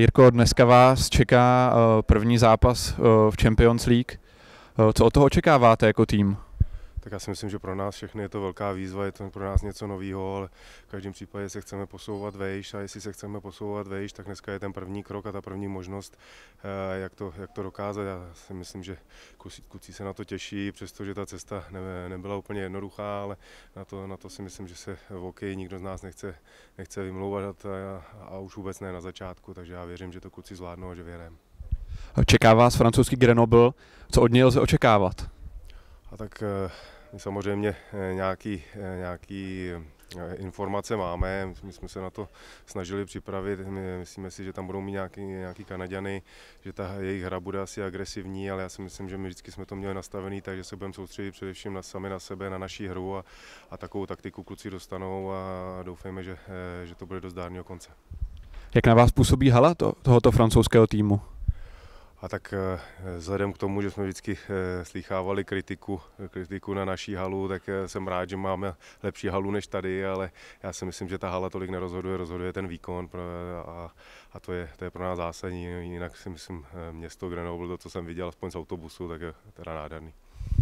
Jirko, dneska vás čeká eh, první zápas eh, v Champions League. Eh, co od toho očekáváte jako tým? tak já si myslím, že pro nás všechny je to velká výzva, je to pro nás něco nového, ale v každém případě se chceme posouvat vejš a jestli se chceme posouvat vejš, tak dneska je ten první krok a ta první možnost, eh, jak to, jak to dokázat. Já si myslím, že kluci se na to těší, přestože ta cesta ne, nebyla úplně jednoduchá, ale na to, na to si myslím, že se v hokeji nikdo z nás nechce, nechce vymlouvat a, a už vůbec ne na začátku, takže já věřím, že to kluci zvládnou a že věřím. Čeká vás francouzský Grenoble, co od něj lze očekávat? A tak eh, Samozřejmě eh, nějaký, eh, nějaký eh, informace máme, my jsme se na to snažili připravit, my myslíme si, že tam budou mít nějaký, nějaký Kanaďany, že ta jejich hra bude asi agresivní, ale já si myslím, že my vždycky jsme to měli nastavený, takže se budeme soustředit především na sami na sebe, na naší hru a, a takovou taktiku kluci dostanou a doufejme, že, že to bude do zdárného konce. Jak na vás působí hala to, tohoto francouzského týmu? A tak eh, vzhledem k tomu, že jsme vždycky eh, slýchávali kritiku, eh, kritiku na naší halu, tak jsem rád, že máme lepší halu než tady, ale já si myslím, že ta hala tolik nerozhoduje, rozhoduje ten výkon a, a to, je, to je pro nás zásadní. Jinak si myslím, město Grenoble, to, co jsem viděl aspoň z autobusu, tak je teda nádherný.